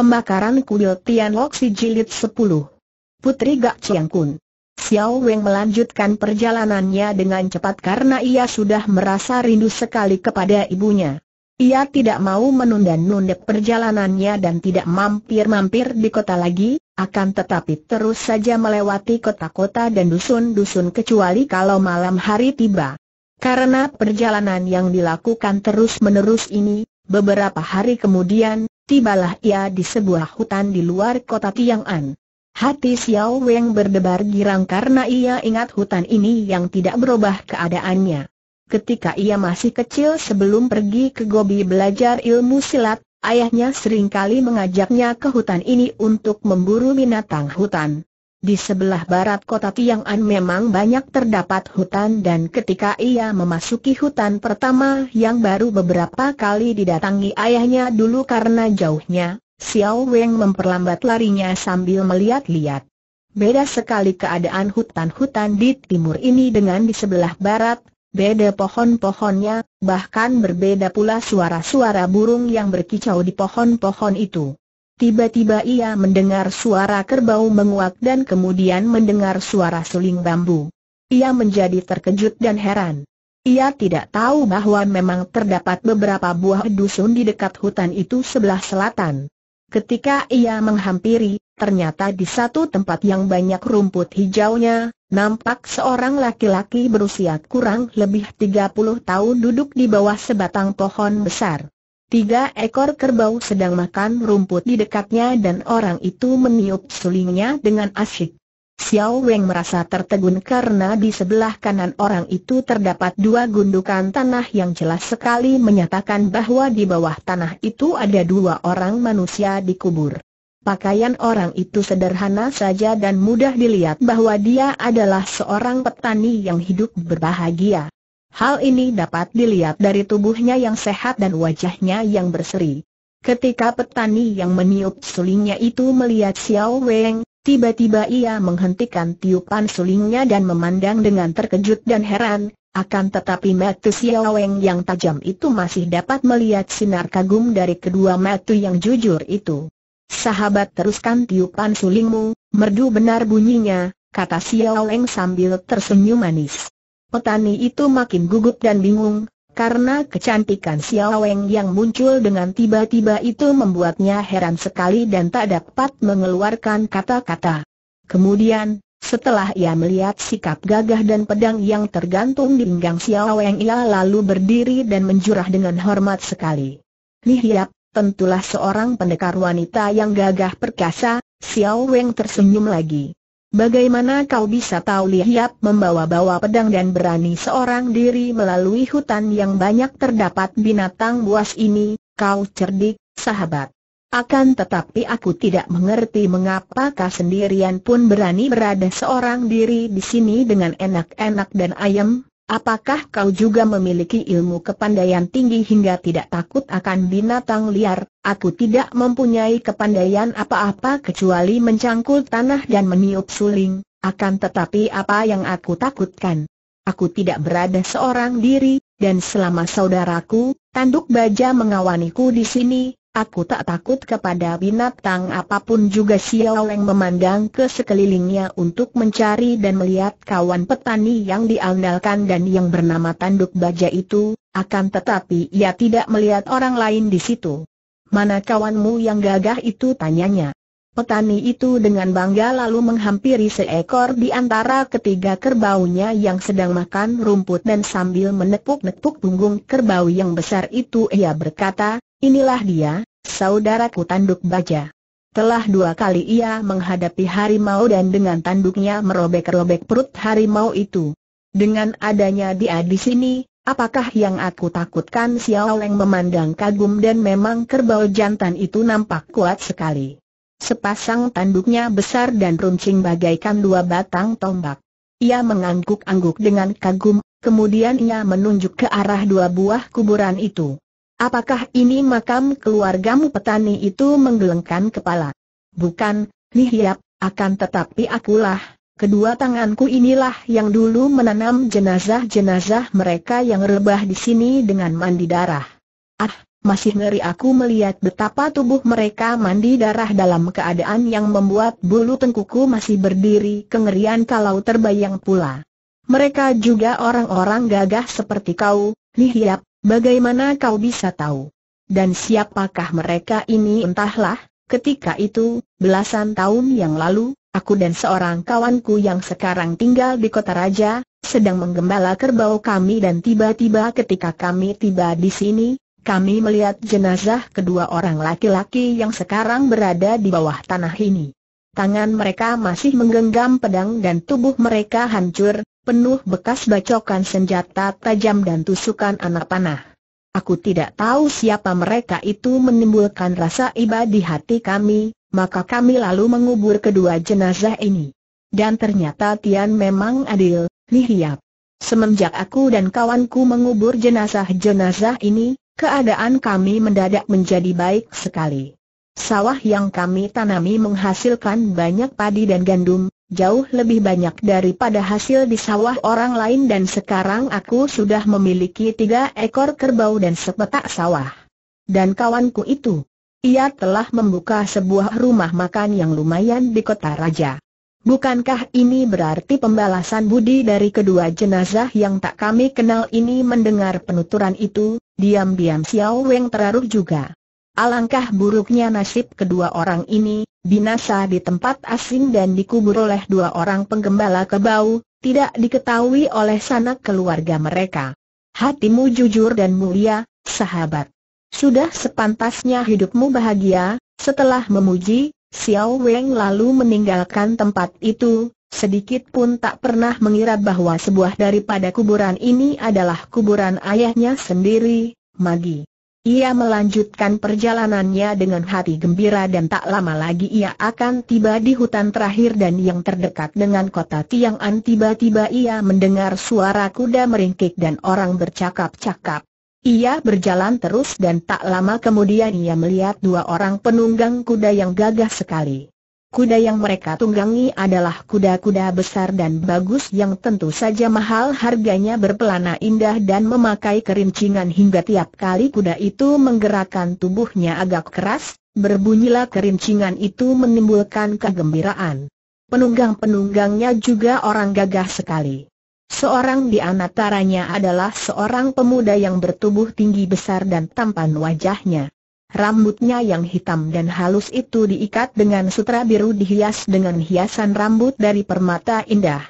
Pembakaran kuil Tianlok si jilid 10. Putri Gak Chiang Kun. Xiao Weng melanjutkan perjalanannya dengan cepat karena ia sudah merasa rindu sekali kepada ibunya. Ia tidak mau menunda-nunda perjalanannya dan tidak mampir-mampir di kota lagi, akan tetapi terus saja melewati kota-kota dan dusun-dusun kecuali kalau malam hari tiba. Karena perjalanan yang dilakukan terus-menerus ini, beberapa hari kemudian, tibalah ia di sebuah hutan di luar kota Tiang'an. Hati Xiao Weng berdebar girang karena ia ingat hutan ini yang tidak berubah keadaannya. Ketika ia masih kecil sebelum pergi ke Gobi belajar ilmu silat, ayahnya seringkali mengajaknya ke hutan ini untuk memburu binatang hutan. Di sebelah barat kota Tiang'an memang banyak terdapat hutan dan ketika ia memasuki hutan pertama yang baru beberapa kali didatangi ayahnya dulu karena jauhnya, Xiao Weng memperlambat larinya sambil melihat-lihat. Beda sekali keadaan hutan-hutan di timur ini dengan di sebelah barat, beda pohon-pohonnya, bahkan berbeda pula suara-suara burung yang berkicau di pohon-pohon itu. Tiba-tiba ia mendengar suara kerbau menguak dan kemudian mendengar suara suling bambu. Ia menjadi terkejut dan heran. Ia tidak tahu bahwa memang terdapat beberapa buah dusun di dekat hutan itu sebelah selatan. Ketika ia menghampiri, ternyata di satu tempat yang banyak rumput hijaunya, nampak seorang laki-laki berusia kurang lebih 30 tahun duduk di bawah sebatang pohon besar. Tiga ekor kerbau sedang makan rumput di dekatnya dan orang itu meniup sulingnya dengan asyik. Xiao Weng merasa tertegun karena di sebelah kanan orang itu terdapat dua gundukan tanah yang jelas sekali menyatakan bahwa di bawah tanah itu ada dua orang manusia dikubur. Pakaian orang itu sederhana saja dan mudah dilihat bahwa dia adalah seorang petani yang hidup berbahagia. Hal ini dapat dilihat dari tubuhnya yang sehat dan wajahnya yang berseri. Ketika petani yang meniup sulingnya itu melihat Xiao Weng, tiba-tiba ia menghentikan tiupan sulingnya dan memandang dengan terkejut dan heran, akan tetapi mata Xiao Weng yang tajam itu masih dapat melihat sinar kagum dari kedua mata yang jujur itu. Sahabat teruskan tiupan sulingmu, merdu benar bunyinya, kata Xiao Weng sambil tersenyum manis. Petani itu makin gugup dan bingung, karena kecantikan Xiao Weng yang muncul dengan tiba-tiba itu membuatnya heran sekali dan tak dapat mengeluarkan kata-kata. Kemudian, setelah ia melihat sikap gagah dan pedang yang tergantung di pinggang Xiao Weng ia lalu berdiri dan menjurah dengan hormat sekali. "Nihiap, tentulah seorang pendekar wanita yang gagah perkasa, Xiao Weng tersenyum lagi. Bagaimana kau bisa tahu Lihiap membawa-bawa pedang dan berani seorang diri melalui hutan yang banyak terdapat binatang buas ini, kau cerdik, sahabat. Akan tetapi aku tidak mengerti mengapa kau sendirian pun berani berada seorang diri di sini dengan enak-enak dan ayam, Apakah kau juga memiliki ilmu kepandaian tinggi hingga tidak takut akan binatang liar? Aku tidak mempunyai kepandaian apa-apa kecuali mencangkul tanah dan meniup suling, akan tetapi apa yang aku takutkan? Aku tidak berada seorang diri, dan selama saudaraku, tanduk baja mengawaniku di sini, Aku tak takut kepada binatang apapun juga Xiao Leng memandang ke sekelilingnya untuk mencari dan melihat kawan petani yang diandalkan dan yang bernama Tanduk Baja itu, akan tetapi ia tidak melihat orang lain di situ. Mana kawanmu yang gagah itu tanyanya. Petani itu dengan bangga lalu menghampiri seekor di antara ketiga kerbaunya yang sedang makan rumput dan sambil menepuk-nepuk punggung kerbau yang besar itu ia berkata, Inilah dia, saudaraku tanduk baja. Telah dua kali ia menghadapi harimau dan dengan tanduknya merobek-robek perut harimau itu. Dengan adanya dia di sini, apakah yang aku takutkan Xiao Leng memandang kagum dan memang kerbau jantan itu nampak kuat sekali. Sepasang tanduknya besar dan runcing bagaikan dua batang tombak. Ia mengangguk-angguk dengan kagum, kemudian ia menunjuk ke arah dua buah kuburan itu. Apakah ini makam keluargamu petani itu menggelengkan kepala? Bukan, Lihiap, akan tetapi akulah, kedua tanganku inilah yang dulu menanam jenazah-jenazah mereka yang rebah di sini dengan mandi darah. Ah, masih ngeri aku melihat betapa tubuh mereka mandi darah dalam keadaan yang membuat bulu tengkuku masih berdiri kengerian kalau terbayang pula. Mereka juga orang-orang gagah seperti kau, Lihiap, Bagaimana kau bisa tahu? Dan siapakah mereka ini entahlah, ketika itu, belasan tahun yang lalu, aku dan seorang kawanku yang sekarang tinggal di kota raja, sedang menggembala kerbau kami dan tiba-tiba ketika kami tiba di sini, kami melihat jenazah kedua orang laki-laki yang sekarang berada di bawah tanah ini. Tangan mereka masih menggenggam pedang dan tubuh mereka hancur, penuh bekas bacokan senjata tajam dan tusukan anak panah. Aku tidak tahu siapa mereka itu menimbulkan rasa iba di hati kami, maka kami lalu mengubur kedua jenazah ini. Dan ternyata Tian memang adil, lihiap. Semenjak aku dan kawanku mengubur jenazah-jenazah ini, keadaan kami mendadak menjadi baik sekali. Sawah yang kami tanami menghasilkan banyak padi dan gandum, jauh lebih banyak daripada hasil di sawah orang lain dan sekarang aku sudah memiliki tiga ekor kerbau dan sepetak sawah. Dan kawanku itu, ia telah membuka sebuah rumah makan yang lumayan di kota raja. Bukankah ini berarti pembalasan budi dari kedua jenazah yang tak kami kenal ini mendengar penuturan itu, diam-diam Xiao Weng terharu juga. Alangkah buruknya nasib kedua orang ini, binasa di tempat asing dan dikubur oleh dua orang penggembala kebau, tidak diketahui oleh sanak keluarga mereka. Hatimu jujur dan mulia, sahabat. Sudah sepantasnya hidupmu bahagia, setelah memuji, Xiao Weng lalu meninggalkan tempat itu, sedikit pun tak pernah mengira bahwa sebuah daripada kuburan ini adalah kuburan ayahnya sendiri, Magi. Ia melanjutkan perjalanannya dengan hati gembira dan tak lama lagi ia akan tiba di hutan terakhir dan yang terdekat dengan kota Tiang'an tiba-tiba ia mendengar suara kuda meringkik dan orang bercakap-cakap. Ia berjalan terus dan tak lama kemudian ia melihat dua orang penunggang kuda yang gagah sekali. Kuda yang mereka tunggangi adalah kuda-kuda besar dan bagus yang tentu saja mahal harganya berpelana indah dan memakai kerincingan hingga tiap kali kuda itu menggerakkan tubuhnya agak keras, berbunyilah kerincingan itu menimbulkan kegembiraan. Penunggang-penunggangnya juga orang gagah sekali. Seorang di antaranya adalah seorang pemuda yang bertubuh tinggi besar dan tampan wajahnya. Rambutnya yang hitam dan halus itu diikat dengan sutra biru dihias dengan hiasan rambut dari permata indah.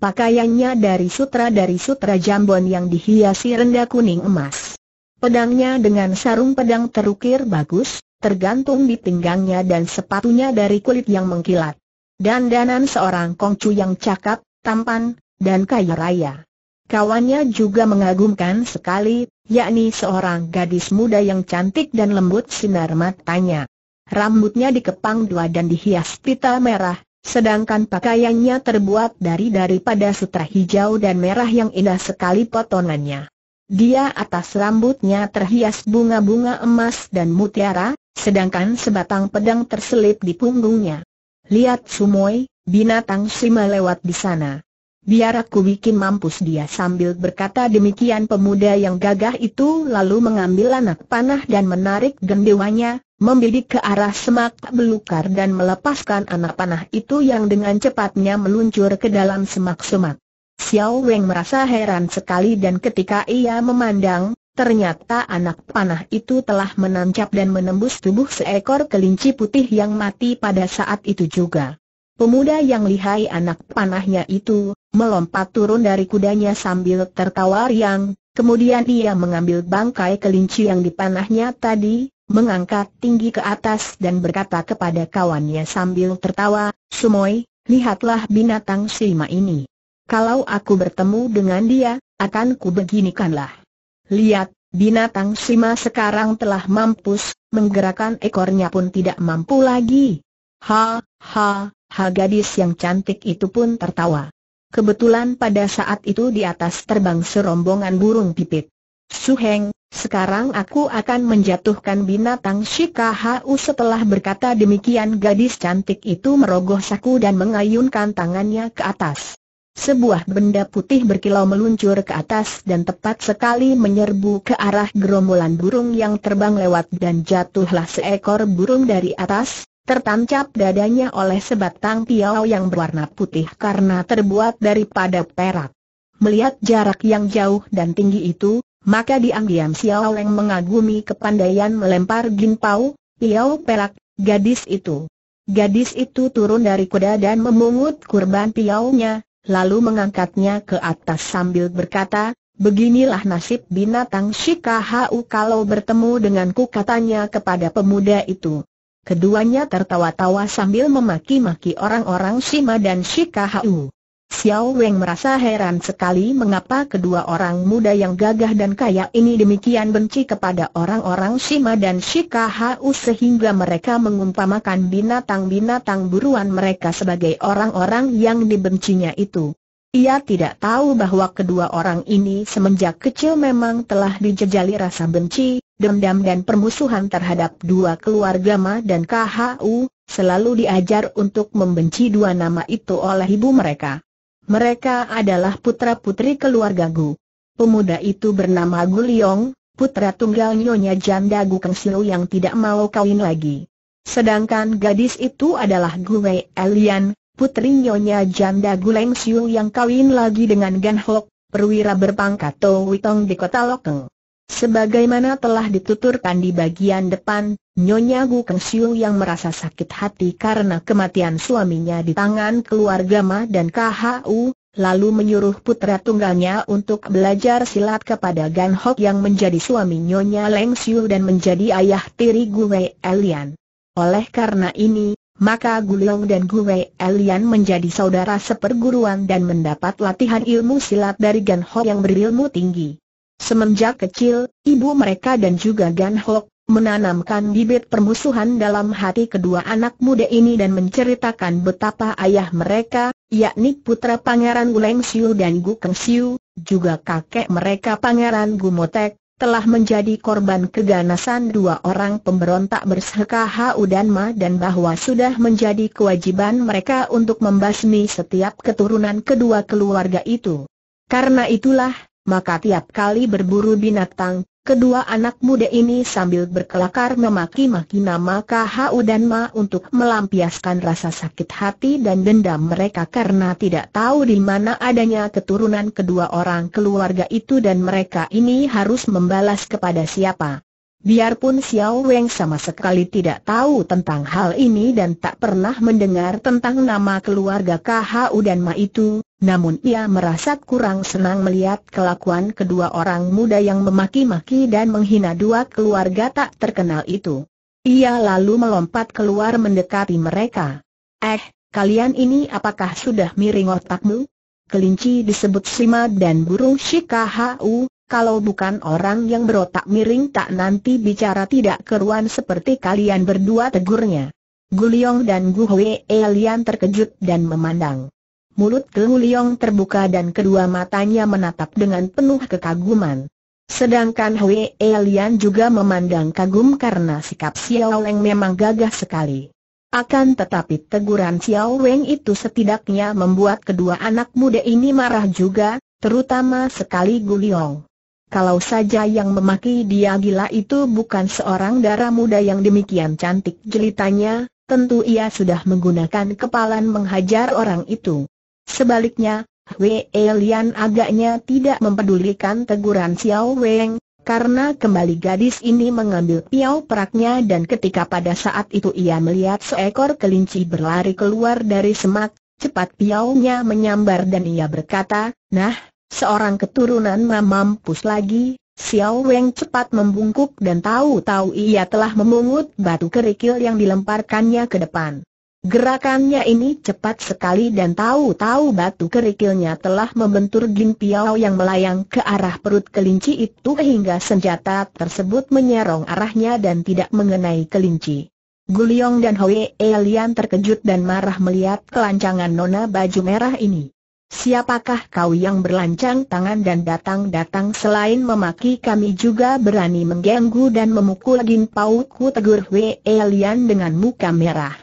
Pakaiannya dari sutra dari sutra jambon yang dihiasi rendah kuning emas. Pedangnya dengan sarung pedang terukir bagus, tergantung di pinggangnya dan sepatunya dari kulit yang mengkilat. Dandanan seorang kongcu yang cakap, tampan, dan kaya raya. Kawannya juga mengagumkan sekali, yakni seorang gadis muda yang cantik dan lembut sinar matanya. Rambutnya dikepang dua dan dihias pita merah, sedangkan pakaiannya terbuat dari daripada sutra hijau dan merah yang indah sekali potongannya. Dia atas rambutnya terhias bunga-bunga emas dan mutiara, sedangkan sebatang pedang terselip di punggungnya. Lihat sumoi, binatang Sima lewat di sana. Biar aku bikin mampus dia sambil berkata demikian pemuda yang gagah itu lalu mengambil anak panah dan menarik gendewanya, membidik ke arah semak belukar dan melepaskan anak panah itu yang dengan cepatnya meluncur ke dalam semak-semak. Xiao Weng merasa heran sekali dan ketika ia memandang, ternyata anak panah itu telah menancap dan menembus tubuh seekor kelinci putih yang mati pada saat itu juga. Pemuda yang lihai anak panahnya itu, melompat turun dari kudanya sambil tertawa riang, kemudian ia mengambil bangkai kelinci yang dipanahnya tadi, mengangkat tinggi ke atas dan berkata kepada kawannya sambil tertawa, Sumoy, lihatlah binatang Sima ini. Kalau aku bertemu dengan dia, akan ku beginikanlah. Lihat, binatang Sima sekarang telah mampus, menggerakkan ekornya pun tidak mampu lagi. Ha, ha, Ha gadis yang cantik itu pun tertawa. Kebetulan pada saat itu di atas terbang serombongan burung pipit. Suheng, sekarang aku akan menjatuhkan binatang Shikahau setelah berkata demikian gadis cantik itu merogoh saku dan mengayunkan tangannya ke atas. Sebuah benda putih berkilau meluncur ke atas dan tepat sekali menyerbu ke arah gerombolan burung yang terbang lewat dan jatuhlah seekor burung dari atas, tertancap dadanya oleh sebatang piau yang berwarna putih karena terbuat daripada perak. Melihat jarak yang jauh dan tinggi itu, maka diam-diam Xiao Leng mengagumi kepandaian melempar ginpau, piau perak, gadis itu. Gadis itu turun dari kuda dan memungut kurban piaunya, lalu mengangkatnya ke atas sambil berkata, Beginilah nasib binatang Shikahau kalau bertemu denganku katanya kepada pemuda itu. Keduanya tertawa-tawa sambil memaki-maki orang-orang Shima dan Shikahau. Xiao Weng merasa heran sekali mengapa kedua orang muda yang gagah dan kaya ini demikian benci kepada orang-orang Shima dan Shikahau sehingga mereka mengumpamakan binatang-binatang buruan mereka sebagai orang-orang yang dibencinya itu. Ia tidak tahu bahwa kedua orang ini semenjak kecil memang telah dijejali rasa benci, dendam dan permusuhan terhadap dua keluarga Ma dan KHU, selalu diajar untuk membenci dua nama itu oleh ibu mereka. Mereka adalah putra-putri keluarga Gu. Pemuda itu bernama Gu Liong, putra tunggal nyonya janda Gu Keng yang tidak mau kawin lagi. Sedangkan gadis itu adalah Gu Wei Elian, putri nyonya janda Gu Leng Siu yang kawin lagi dengan Gan Hok, perwira berpangkat Witong di kota Lokeng. Sebagaimana telah dituturkan di bagian depan, Nyonya Gu Keng yang merasa sakit hati karena kematian suaminya di tangan keluarga Ma dan KHU, lalu menyuruh putra tunggalnya untuk belajar silat kepada Gan Hok yang menjadi suami Nyonya Leng Siu dan menjadi ayah tiri Gue Elian. Oleh karena ini, maka Gu Leong dan Gue Elian menjadi saudara seperguruan dan mendapat latihan ilmu silat dari Gan Hok yang berilmu tinggi. Semenjak kecil, ibu mereka dan juga Gan Hok, menanamkan bibit permusuhan dalam hati kedua anak muda ini dan menceritakan betapa ayah mereka, yakni putra Pangeran Uleng Siu dan Gu Keng Siu, juga kakek mereka Pangeran Gu Motek, telah menjadi korban keganasan dua orang pemberontak bersheka Hau dan Ma dan bahwa sudah menjadi kewajiban mereka untuk membasmi setiap keturunan kedua keluarga itu. Karena itulah, maka tiap kali berburu binatang, kedua anak muda ini sambil berkelakar memaki-maki nama KHU dan Ma untuk melampiaskan rasa sakit hati dan dendam mereka karena tidak tahu di mana adanya keturunan kedua orang keluarga itu dan mereka ini harus membalas kepada siapa. Biarpun Xiao Weng sama sekali tidak tahu tentang hal ini dan tak pernah mendengar tentang nama keluarga KHU dan Ma itu, namun ia merasa kurang senang melihat kelakuan kedua orang muda yang memaki-maki dan menghina dua keluarga tak terkenal itu. Ia lalu melompat keluar mendekati mereka. Eh, kalian ini apakah sudah miring otakmu? Kelinci disebut Sima dan burung Shikahu, kalau bukan orang yang berotak miring tak nanti bicara tidak keruan seperti kalian berdua tegurnya. Guliong dan Gu Hwee Lian terkejut dan memandang. Mulut Guliong terbuka dan kedua matanya menatap dengan penuh kekaguman. Sedangkan Hwee Lian juga memandang kagum karena sikap Xiao Leng memang gagah sekali. Akan tetapi teguran Xiao Weng itu setidaknya membuat kedua anak muda ini marah juga, terutama sekali Gu Guliong. Kalau saja yang memaki dia gila itu bukan seorang darah muda yang demikian cantik jelitanya, tentu ia sudah menggunakan kepalan menghajar orang itu. Sebaliknya, Wei Lian agaknya tidak mempedulikan teguran Xiao Weng, karena kembali gadis ini mengambil piau peraknya dan ketika pada saat itu ia melihat seekor kelinci berlari keluar dari semak, cepat piaunya menyambar dan ia berkata, Nah, Seorang keturunan mamam mampus lagi, Xiao Weng cepat membungkuk dan tahu-tahu ia telah memungut batu kerikil yang dilemparkannya ke depan. Gerakannya ini cepat sekali dan tahu-tahu batu kerikilnya telah membentur Jin Piao yang melayang ke arah perut kelinci itu hingga senjata tersebut menyerong arahnya dan tidak mengenai kelinci. Guliong dan Hoi Elian terkejut dan marah melihat kelancangan nona baju merah ini. Siapakah kau yang berlancang tangan dan datang-datang selain memaki kami juga berani mengganggu dan memukul Gin Pau tegur Wei Lian dengan muka merah.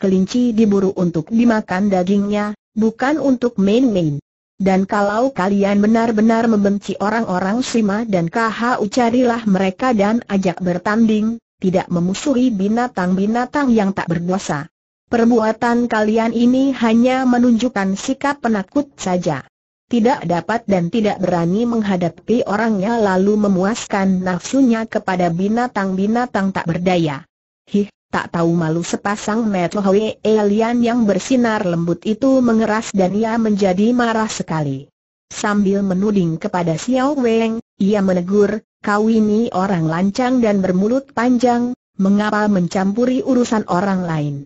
Kelinci diburu untuk dimakan dagingnya, bukan untuk main-main. Dan kalau kalian benar-benar membenci orang-orang Sima dan KHU carilah mereka dan ajak bertanding, tidak memusuhi binatang-binatang yang tak berdosa. Perbuatan kalian ini hanya menunjukkan sikap penakut saja. Tidak dapat dan tidak berani menghadapi orangnya lalu memuaskan nafsunya kepada binatang-binatang tak berdaya. Hih, tak tahu malu sepasang metohwe alien yang bersinar lembut itu mengeras dan ia menjadi marah sekali. Sambil menuding kepada Xiao Wei, ia menegur, kau ini orang lancang dan bermulut panjang, mengapa mencampuri urusan orang lain?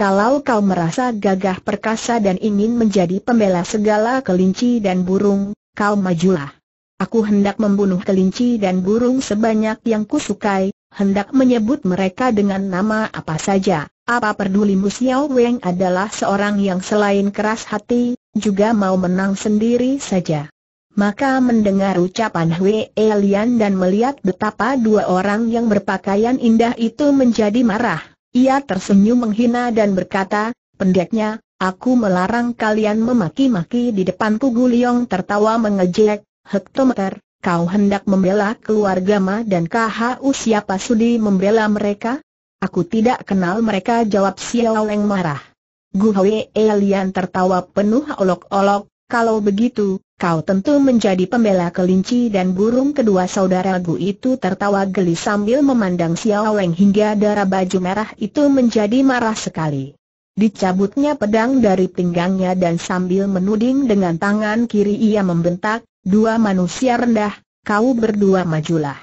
Kalau kau merasa gagah perkasa dan ingin menjadi pembela segala kelinci dan burung, kau majulah. Aku hendak membunuh kelinci dan burung sebanyak yang kusukai, hendak menyebut mereka dengan nama apa saja. Apa pedulimu Xiao Weng adalah seorang yang selain keras hati, juga mau menang sendiri saja. Maka mendengar ucapan Hui Elian dan melihat betapa dua orang yang berpakaian indah itu menjadi marah, ia tersenyum menghina dan berkata, pendeknya, aku melarang kalian memaki-maki di depanku Guliong tertawa mengejek, hektometer, kau hendak membela keluarga Ma dan KHU siapa sudi membela mereka? Aku tidak kenal mereka jawab Xiao Leng marah. Gu Hwee Lian tertawa penuh olok-olok, kalau begitu, Kau tentu menjadi pembela kelinci dan burung kedua saudara Gu itu tertawa geli sambil memandang Xiao Weng hingga darah baju merah itu menjadi marah sekali. Dicabutnya pedang dari pinggangnya dan sambil menuding dengan tangan kiri ia membentak, dua manusia rendah, kau berdua majulah.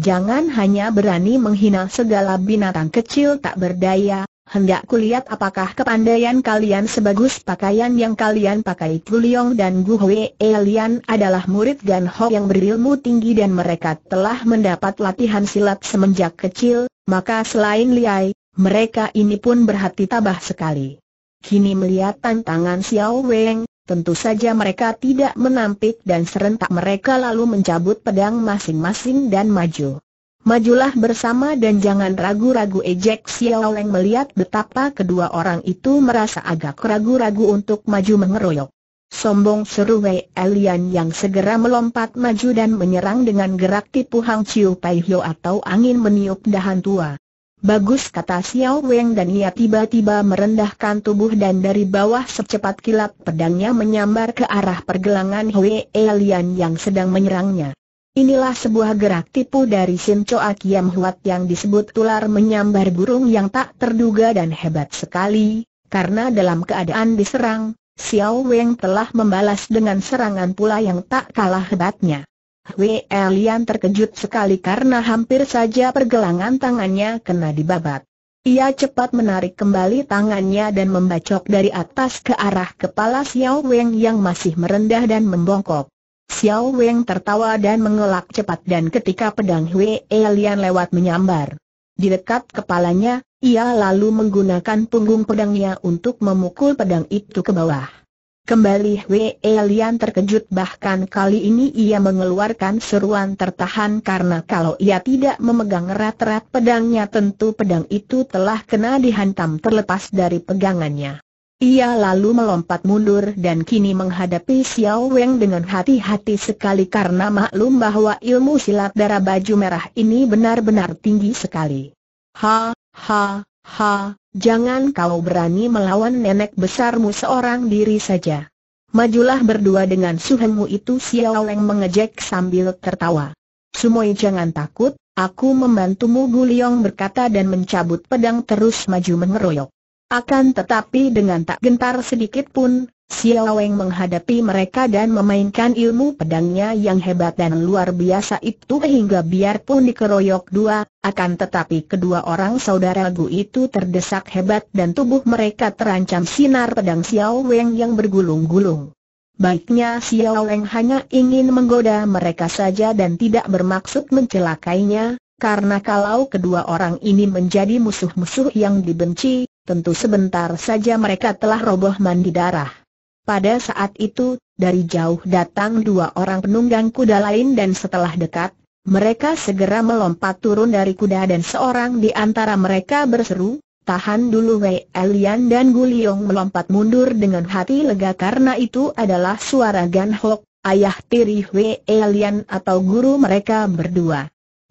Jangan hanya berani menghina segala binatang kecil tak berdaya, Hendak kulihat apakah kepandaian kalian sebagus pakaian yang kalian pakai Tuliong dan Gu Hwee Lian adalah murid Gan Ho yang berilmu tinggi dan mereka telah mendapat latihan silat semenjak kecil, maka selain Liai, mereka ini pun berhati tabah sekali. Kini melihat tantangan Xiao Weng, tentu saja mereka tidak menampik dan serentak mereka lalu mencabut pedang masing-masing dan maju. Majulah bersama dan jangan ragu-ragu ejek Xiao Leng melihat betapa kedua orang itu merasa agak ragu-ragu untuk maju mengeroyok. Sombong seru Wei Elian yang segera melompat maju dan menyerang dengan gerak tipu Hang Chiu Pai Hio atau angin meniup dahan tua. Bagus kata Xiao Weng dan ia tiba-tiba merendahkan tubuh dan dari bawah secepat kilat pedangnya menyambar ke arah pergelangan Wei Elian yang sedang menyerangnya. Inilah sebuah gerak tipu dari Simcoa Kiam Huat yang disebut tular menyambar burung yang tak terduga dan hebat sekali, karena dalam keadaan diserang, Xiao Weng telah membalas dengan serangan pula yang tak kalah hebatnya. Hui Elian terkejut sekali karena hampir saja pergelangan tangannya kena dibabat. Ia cepat menarik kembali tangannya dan membacok dari atas ke arah kepala Xiao Weng yang masih merendah dan membongkok. Xiao Weng tertawa dan mengelak cepat dan ketika pedang Hui Elian lewat menyambar. Di dekat kepalanya, ia lalu menggunakan punggung pedangnya untuk memukul pedang itu ke bawah. Kembali Hui Elian terkejut bahkan kali ini ia mengeluarkan seruan tertahan karena kalau ia tidak memegang erat-erat pedangnya tentu pedang itu telah kena dihantam terlepas dari pegangannya. Ia lalu melompat mundur dan kini menghadapi Xiao Weng dengan hati-hati sekali karena maklum bahwa ilmu silat darah baju merah ini benar-benar tinggi sekali. Ha, ha, ha, jangan kau berani melawan nenek besarmu seorang diri saja. Majulah berdua dengan suhengmu itu Xiao Weng mengejek sambil tertawa. Sumoy jangan takut, aku membantumu Guliong berkata dan mencabut pedang terus maju mengeroyok. Akan tetapi dengan tak gentar sedikit pun, Xiao Weng menghadapi mereka dan memainkan ilmu pedangnya yang hebat dan luar biasa itu hingga biarpun dikeroyok dua, akan tetapi kedua orang saudara Gu itu terdesak hebat dan tubuh mereka terancam sinar pedang Xiao Weng yang bergulung-gulung. Baiknya Xiao Weng hanya ingin menggoda mereka saja dan tidak bermaksud mencelakainya, karena kalau kedua orang ini menjadi musuh-musuh yang dibenci, tentu sebentar saja mereka telah roboh mandi darah. Pada saat itu, dari jauh datang dua orang penunggang kuda lain dan setelah dekat, mereka segera melompat turun dari kuda dan seorang di antara mereka berseru, Tahan dulu Wei Elian dan Guliong melompat mundur dengan hati lega karena itu adalah suara Gan Hok, ayah tiri Wei Elian atau guru mereka berdua.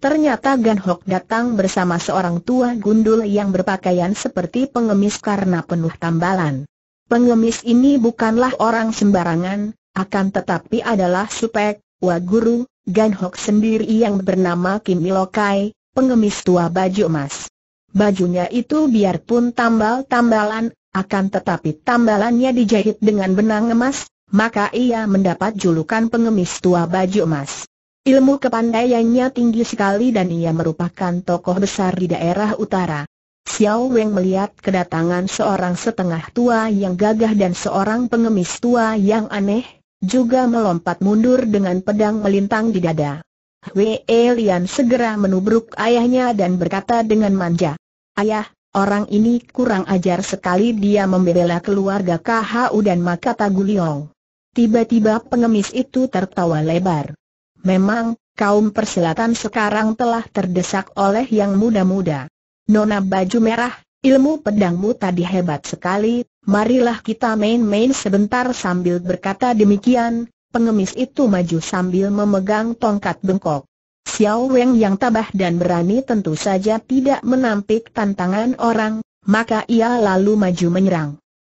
Ternyata Gan Hok datang bersama seorang tua gundul yang berpakaian seperti pengemis karena penuh tambalan. Pengemis ini bukanlah orang sembarangan, akan tetapi adalah supek, waguru, Gan Hok sendiri yang bernama Kim Ilokai, pengemis tua baju emas. Bajunya itu biarpun tambal-tambalan, akan tetapi tambalannya dijahit dengan benang emas, maka ia mendapat julukan pengemis tua baju emas. Ilmu kepandaiannya tinggi sekali dan ia merupakan tokoh besar di daerah utara. Xiao Weng melihat kedatangan seorang setengah tua yang gagah dan seorang pengemis tua yang aneh, juga melompat mundur dengan pedang melintang di dada. Wei Lian segera menubruk ayahnya dan berkata dengan manja, Ayah, orang ini kurang ajar sekali dia membela keluarga KHU dan Makata Guliong. Tiba-tiba pengemis itu tertawa lebar. Memang, kaum perselatan sekarang telah terdesak oleh yang muda-muda. Nona baju merah, ilmu pedangmu tadi hebat sekali, marilah kita main-main sebentar sambil berkata demikian, pengemis itu maju sambil memegang tongkat bengkok. Xiao Weng yang tabah dan berani tentu saja tidak menampik tantangan orang, maka ia lalu maju menyerang.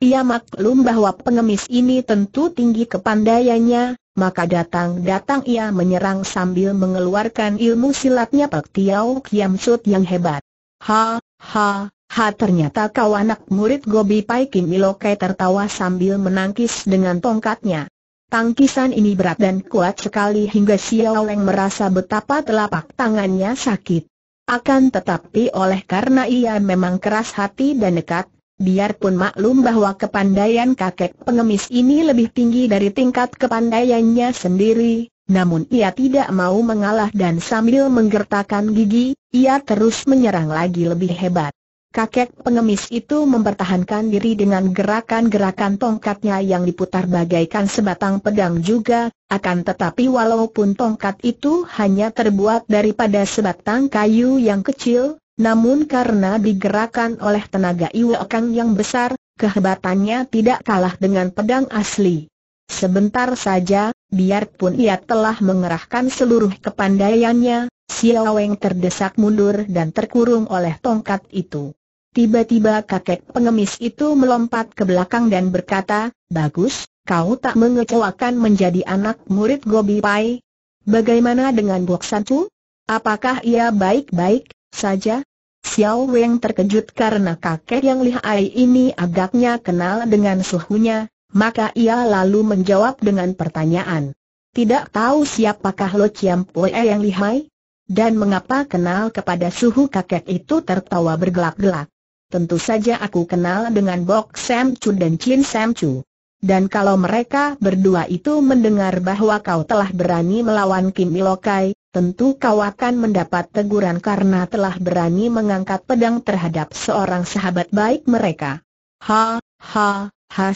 Ia maklum bahwa pengemis ini tentu tinggi kepandaiannya, maka datang-datang ia menyerang sambil mengeluarkan ilmu silatnya Pak Tiao Kiam Sut yang hebat. Ha, ha, ha ternyata kau anak murid Gobi Pai Kim Ilokai tertawa sambil menangkis dengan tongkatnya. Tangkisan ini berat dan kuat sekali hingga Xiao Leng merasa betapa telapak tangannya sakit. Akan tetapi oleh karena ia memang keras hati dan dekat, Biarpun maklum bahwa kepandaian kakek pengemis ini lebih tinggi dari tingkat kepandaiannya sendiri, namun ia tidak mau mengalah dan sambil menggertakkan gigi, ia terus menyerang lagi lebih hebat. Kakek pengemis itu mempertahankan diri dengan gerakan-gerakan tongkatnya yang diputar bagaikan sebatang pedang juga, akan tetapi walaupun tongkat itu hanya terbuat daripada sebatang kayu yang kecil, namun karena digerakkan oleh tenaga Iwakang yang besar, kehebatannya tidak kalah dengan pedang asli. Sebentar saja, biarpun ia telah mengerahkan seluruh kepandaiannya, Xiao Weng terdesak mundur dan terkurung oleh tongkat itu. Tiba-tiba kakek pengemis itu melompat ke belakang dan berkata, Bagus, kau tak mengecewakan menjadi anak murid Gobi Pai. Bagaimana dengan Bok Sancu? Apakah ia baik-baik? saja? Xiao Weng terkejut karena kakek yang lihai ini agaknya kenal dengan suhunya, maka ia lalu menjawab dengan pertanyaan. Tidak tahu siapakah Lo Chiam Poe yang lihai? Dan mengapa kenal kepada suhu kakek itu tertawa bergelak-gelak? Tentu saja aku kenal dengan Bok Sam Chu dan Chin Sam Chu. Dan kalau mereka berdua itu mendengar bahwa kau telah berani melawan Kim Ilokai, tentu kau akan mendapat teguran karena telah berani mengangkat pedang terhadap seorang sahabat baik mereka. Ha, ha, ha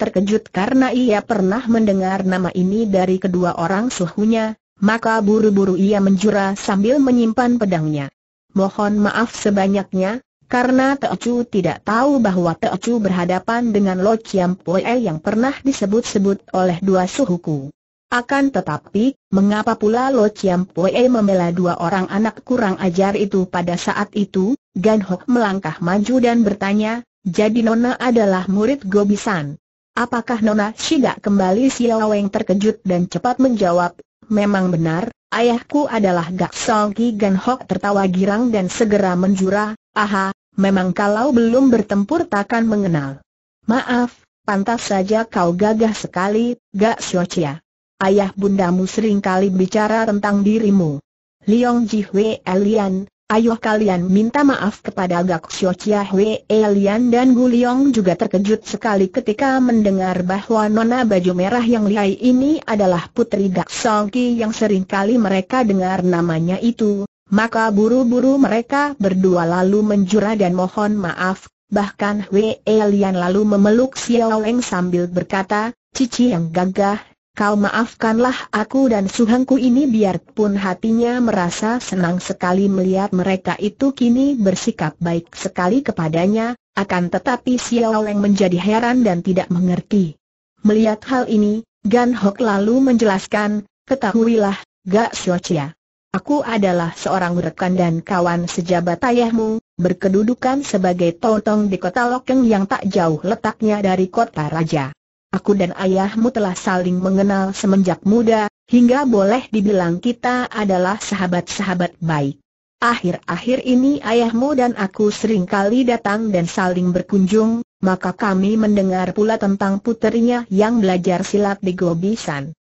terkejut karena ia pernah mendengar nama ini dari kedua orang suhunya, maka buru-buru ia menjura sambil menyimpan pedangnya. Mohon maaf sebanyaknya, karena Teocu tidak tahu bahwa Teocu berhadapan dengan Lo Chiam Poe yang pernah disebut-sebut oleh dua suhuku. Akan tetapi, mengapa pula Lo Chiam Pue membela dua orang anak kurang ajar itu pada saat itu? Gan Hok melangkah maju dan bertanya, jadi Nona adalah murid Gobisan. Apakah Nona Shida kembali Siaweng terkejut dan cepat menjawab, memang benar, ayahku adalah Gak Song Ki Gan Hok tertawa girang dan segera menjurah, aha, memang kalau belum bertempur takkan mengenal. Maaf, pantas saja kau gagah sekali, Gak Siocia ayah bundamu seringkali bicara tentang dirimu. Liong Ji Hui Elian, Ayuh kalian minta maaf kepada Gak Xio Chia Hui Elian dan Gu Liong juga terkejut sekali ketika mendengar bahwa nona baju merah yang lihai ini adalah putri Gak Songki yang seringkali mereka dengar namanya itu. Maka buru-buru mereka berdua lalu menjura dan mohon maaf, bahkan Hui Elian lalu memeluk Xiao Eng sambil berkata, Cici yang gagah, kau maafkanlah aku dan suhanku ini biarpun hatinya merasa senang sekali melihat mereka itu kini bersikap baik sekali kepadanya, akan tetapi Xiao Leng menjadi heran dan tidak mengerti. Melihat hal ini, Gan Hok lalu menjelaskan, ketahuilah, Gak Xiaochia. Aku adalah seorang rekan dan kawan sejabat ayahmu, berkedudukan sebagai tontong di kota Lokeng yang tak jauh letaknya dari kota Raja. Aku dan ayahmu telah saling mengenal semenjak muda, hingga boleh dibilang kita adalah sahabat-sahabat baik. Akhir-akhir ini ayahmu dan aku sering kali datang dan saling berkunjung, maka kami mendengar pula tentang puterinya yang belajar silat di Gobisan.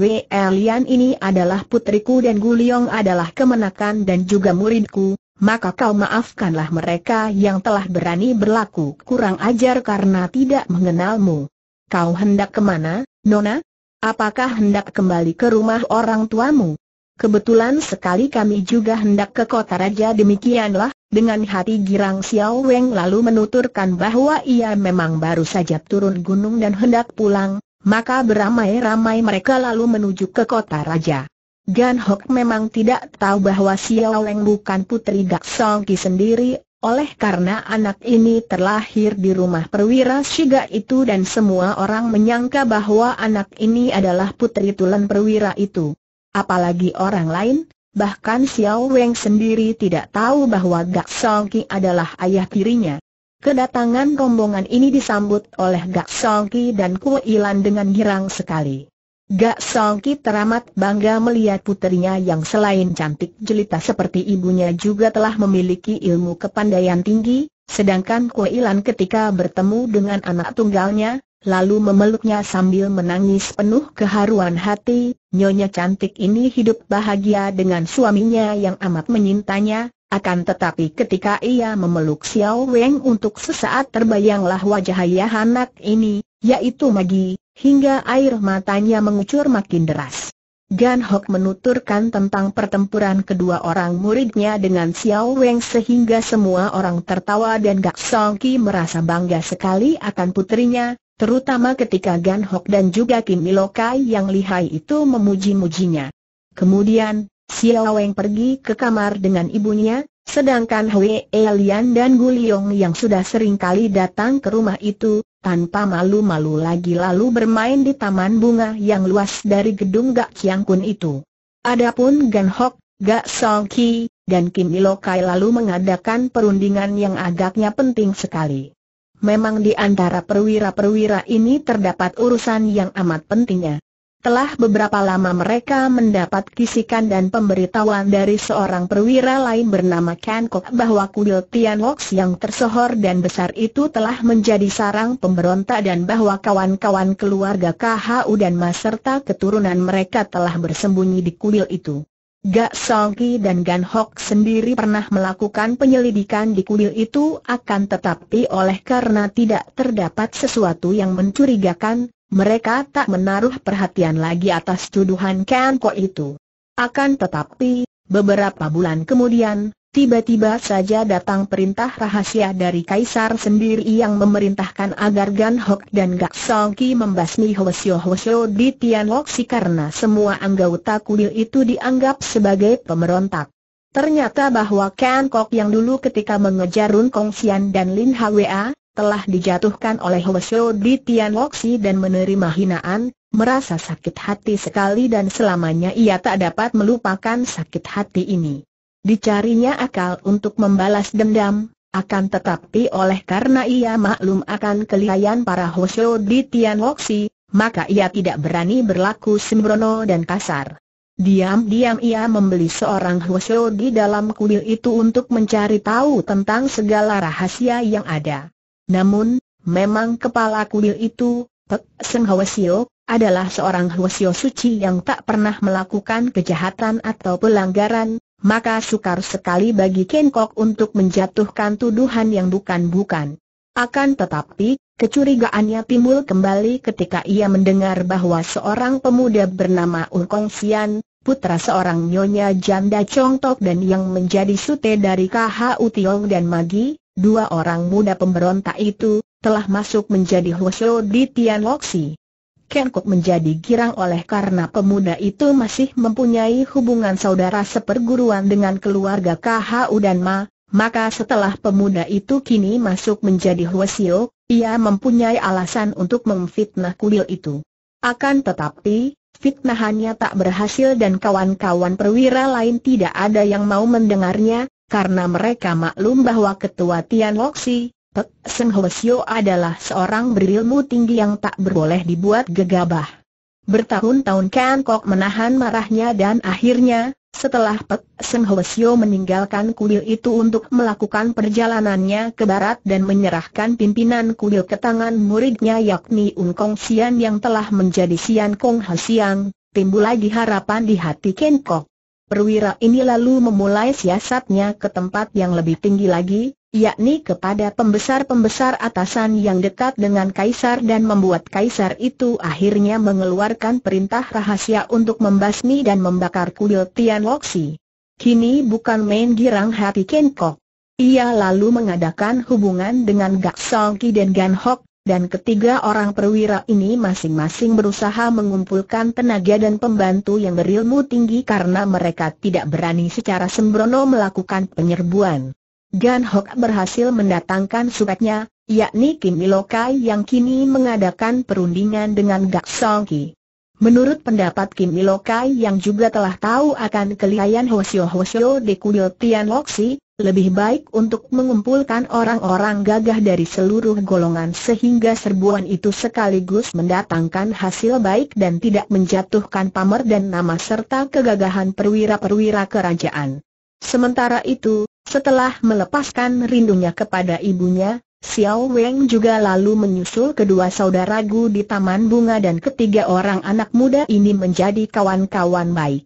Wei Elian ini adalah putriku dan Guliong adalah kemenakan dan juga muridku, maka kau maafkanlah mereka yang telah berani berlaku kurang ajar karena tidak mengenalmu. Kau hendak kemana, Nona? Apakah hendak kembali ke rumah orang tuamu? Kebetulan sekali kami juga hendak ke kota raja demikianlah, dengan hati girang Xiao Weng lalu menuturkan bahwa ia memang baru saja turun gunung dan hendak pulang, maka beramai-ramai mereka lalu menuju ke kota raja. Gan Hok memang tidak tahu bahwa Xiao Weng bukan putri Gak Song Ki sendiri oleh karena anak ini terlahir di rumah perwira Shiga itu dan semua orang menyangka bahwa anak ini adalah putri tulen perwira itu. Apalagi orang lain, bahkan Xiao Weng sendiri tidak tahu bahwa Gak Song Ki adalah ayah tirinya. Kedatangan rombongan ini disambut oleh Gak Song Ki dan Kuo Ilan dengan girang sekali. Gak Songki teramat bangga melihat putrinya yang selain cantik jelita seperti ibunya juga telah memiliki ilmu kepandaian tinggi, sedangkan Kuilan ketika bertemu dengan anak tunggalnya, lalu memeluknya sambil menangis penuh keharuan hati, nyonya cantik ini hidup bahagia dengan suaminya yang amat menyintanya, akan tetapi ketika ia memeluk Xiao Weng untuk sesaat terbayanglah wajah ayah anak ini, yaitu Magi, hingga air matanya mengucur makin deras. Gan Hok menuturkan tentang pertempuran kedua orang muridnya dengan Xiao Weng sehingga semua orang tertawa dan Gak Song Ki merasa bangga sekali akan putrinya, terutama ketika Gan Hok dan juga Kim Ilokai yang lihai itu memuji-mujinya. Kemudian, Xiao Weng pergi ke kamar dengan ibunya, Sedangkan Hui Elian dan Gu Guliong yang sudah sering kali datang ke rumah itu, tanpa malu-malu lagi lalu bermain di taman bunga yang luas dari gedung Gak Chiang Kun itu. Adapun Gan Hok, Gak Song Ki, dan Kim Ilokai lalu mengadakan perundingan yang agaknya penting sekali. Memang di antara perwira-perwira ini terdapat urusan yang amat pentingnya, telah beberapa lama mereka mendapat kisikan dan pemberitahuan dari seorang perwira lain bernama Kan bahwa kuil Tian yang tersohor dan besar itu telah menjadi sarang pemberontak dan bahwa kawan-kawan keluarga KHU dan Mas serta keturunan mereka telah bersembunyi di kuil itu. Gak Songki dan Gan Hok sendiri pernah melakukan penyelidikan di kuil itu akan tetapi oleh karena tidak terdapat sesuatu yang mencurigakan, mereka tak menaruh perhatian lagi atas tuduhan Kanko itu. Akan tetapi, beberapa bulan kemudian, tiba-tiba saja datang perintah rahasia dari Kaisar sendiri yang memerintahkan agar Gan Hok dan Gak Songki membasmi Hwasyo Hwasyo di Tian Tianloksi karena semua anggota kuil itu dianggap sebagai pemberontak. Ternyata bahwa Kan Kok yang dulu ketika mengejar Run Kong Sian dan Lin Hwa telah dijatuhkan oleh Hwasyo di Tian Woksi dan menerima hinaan, merasa sakit hati sekali dan selamanya ia tak dapat melupakan sakit hati ini. Dicarinya akal untuk membalas dendam, akan tetapi oleh karena ia maklum akan kelihayan para Hwasyo di Tian Woksi, maka ia tidak berani berlaku sembrono dan kasar. Diam-diam ia membeli seorang Hwasyo di dalam kuil itu untuk mencari tahu tentang segala rahasia yang ada. Namun, memang kepala kuil itu, Pek Seng Hwasio, adalah seorang Hwasio suci yang tak pernah melakukan kejahatan atau pelanggaran, maka sukar sekali bagi Ken Kok untuk menjatuhkan tuduhan yang bukan-bukan. Akan tetapi, Kecurigaannya timbul kembali ketika ia mendengar bahwa seorang pemuda bernama Urkong Sian, putra seorang nyonya janda Chong Tok dan yang menjadi sute dari KHU Tiong dan Magi, Dua orang muda pemberontak itu, telah masuk menjadi Huosho di Tian Loksi. Ken Kok menjadi girang oleh karena pemuda itu masih mempunyai hubungan saudara seperguruan dengan keluarga KHU dan Ma, maka setelah pemuda itu kini masuk menjadi Huosho, ia mempunyai alasan untuk memfitnah kuil itu. Akan tetapi, fitnahannya tak berhasil dan kawan-kawan perwira lain tidak ada yang mau mendengarnya, karena mereka maklum bahwa ketua Tian Loxi, Pek Seng Hwasyo adalah seorang berilmu tinggi yang tak berboleh dibuat gegabah. Bertahun-tahun Kan Kok menahan marahnya dan akhirnya, setelah Pek Seng Hwasyo meninggalkan kuil itu untuk melakukan perjalanannya ke barat dan menyerahkan pimpinan kuil ke tangan muridnya yakni Unkong Sian yang telah menjadi Sian Kong Hasiang, timbul lagi harapan di hati Ken Kok. Perwira ini lalu memulai siasatnya ke tempat yang lebih tinggi lagi, yakni kepada pembesar-pembesar atasan yang dekat dengan Kaisar dan membuat Kaisar itu akhirnya mengeluarkan perintah rahasia untuk membasmi dan membakar kuil Tian Woksi. Kini bukan main girang hati Kenko. Ia lalu mengadakan hubungan dengan Gak Song Ki dan Gan Hok, dan ketiga orang perwira ini masing-masing berusaha mengumpulkan tenaga dan pembantu yang berilmu tinggi karena mereka tidak berani secara sembrono melakukan penyerbuan. Gan Hok berhasil mendatangkan suratnya, yakni Kim Ilokai yang kini mengadakan perundingan dengan Gak Song Ki. Menurut pendapat Kim Ilokai yang juga telah tahu akan kelihayan Hoshio Hoshio di kuil Tian Loksi, lebih baik untuk mengumpulkan orang-orang gagah dari seluruh golongan sehingga serbuan itu sekaligus mendatangkan hasil baik dan tidak menjatuhkan pamer dan nama serta kegagahan perwira-perwira kerajaan. Sementara itu, setelah melepaskan rindunya kepada ibunya, Xiao Weng juga lalu menyusul kedua saudara Gu di Taman Bunga dan ketiga orang anak muda ini menjadi kawan-kawan baik.